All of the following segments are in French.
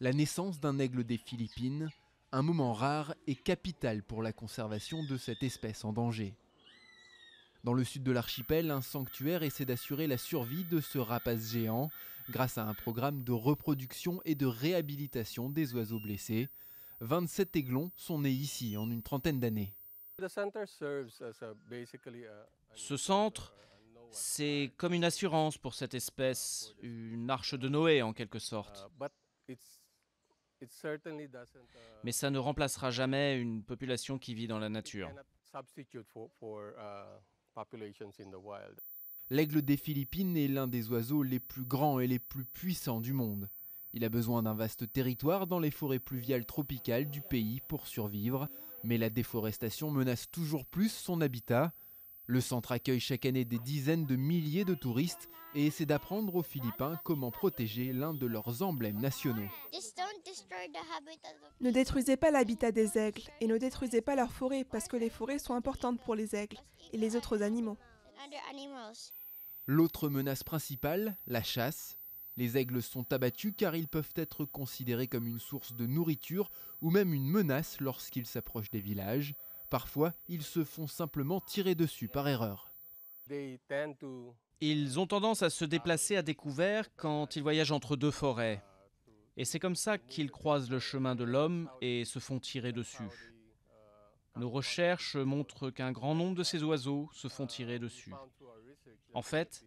La naissance d'un aigle des Philippines, un moment rare et capital pour la conservation de cette espèce en danger. Dans le sud de l'archipel, un sanctuaire essaie d'assurer la survie de ce rapace géant grâce à un programme de reproduction et de réhabilitation des oiseaux blessés. 27 aiglons sont nés ici en une trentaine d'années. Uh, ce centre, c'est comme une assurance pour cette espèce, une arche de Noé en quelque sorte. Uh, Uh, mais ça ne remplacera jamais une population qui vit dans la nature. Uh, L'aigle des Philippines est l'un des oiseaux les plus grands et les plus puissants du monde. Il a besoin d'un vaste territoire dans les forêts pluviales tropicales du pays pour survivre, mais la déforestation menace toujours plus son habitat. Le centre accueille chaque année des dizaines de milliers de touristes et essaie d'apprendre aux Philippins comment protéger l'un de leurs emblèmes nationaux. Ne détruisez pas l'habitat des aigles et ne détruisez pas leurs forêts parce que les forêts sont importantes pour les aigles et les autres animaux. L'autre menace principale, la chasse. Les aigles sont abattus car ils peuvent être considérés comme une source de nourriture ou même une menace lorsqu'ils s'approchent des villages. Parfois, ils se font simplement tirer dessus par erreur. Ils ont tendance à se déplacer à découvert quand ils voyagent entre deux forêts. Et c'est comme ça qu'ils croisent le chemin de l'homme et se font tirer dessus. Nos recherches montrent qu'un grand nombre de ces oiseaux se font tirer dessus. En fait,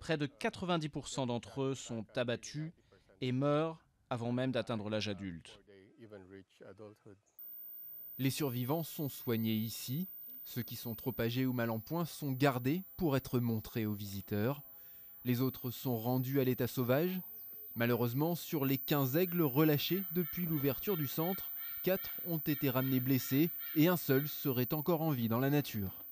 près de 90% d'entre eux sont abattus et meurent avant même d'atteindre l'âge adulte. Les survivants sont soignés ici, ceux qui sont trop âgés ou mal en point sont gardés pour être montrés aux visiteurs, les autres sont rendus à l'état sauvage, Malheureusement, sur les 15 aigles relâchés depuis l'ouverture du centre, 4 ont été ramenés blessés et un seul serait encore en vie dans la nature.